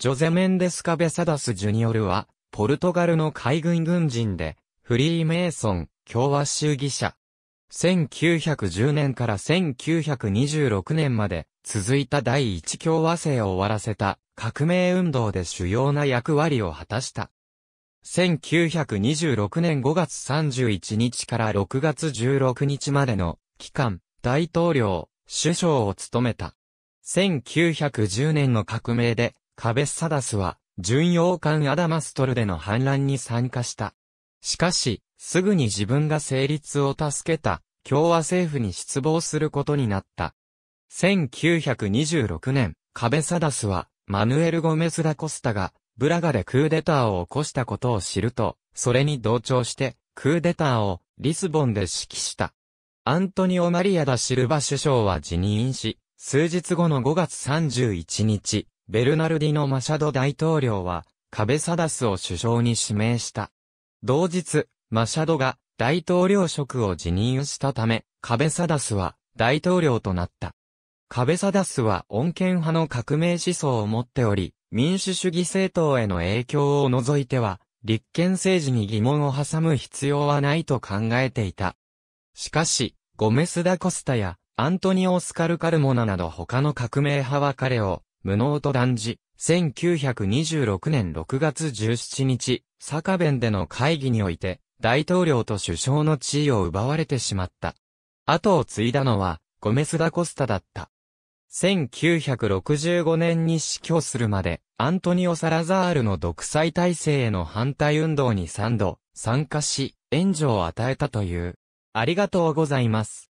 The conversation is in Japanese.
ジョゼ・メンデス・カベサダス・ジュニオルは、ポルトガルの海軍軍人で、フリーメイソン、共和主義者。1910年から1926年まで続いた第一共和制を終わらせた革命運動で主要な役割を果たした。1926年5月31日から6月16日までの期間、大統領、首相を務めた。1910年の革命でカベッサダスは、巡洋艦アダマストルでの反乱に参加した。しかし、すぐに自分が成立を助けた、共和政府に失望することになった。1926年、カベサダスは、マヌエル・ゴメス・ダ・コスタが、ブラガでクーデターを起こしたことを知ると、それに同調して、クーデターを、リスボンで指揮した。アントニオ・マリア・ダ・シルバ首相は辞任し、数日後の5月31日、ベルナルディのマシャド大統領は、カベサダスを首相に指名した。同日、マシャドが大統領職を辞任したため、カベサダスは大統領となった。カベサダスは穏健派の革命思想を持っており、民主主義政党への影響を除いては、立憲政治に疑問を挟む必要はないと考えていた。しかし、ゴメス・ダ・コスタやアントニオ・スカル・カルモナなど他の革命派は彼を無能と断じ、1926年6月17日、坂弁での会議において、大統領と首相の地位を奪われてしまった。後を継いだのは、ゴメス・ダ・コスタだった。1965年に死去するまで、アントニオ・サラザールの独裁体制への反対運動に3度、参加し、援助を与えたという。ありがとうございます。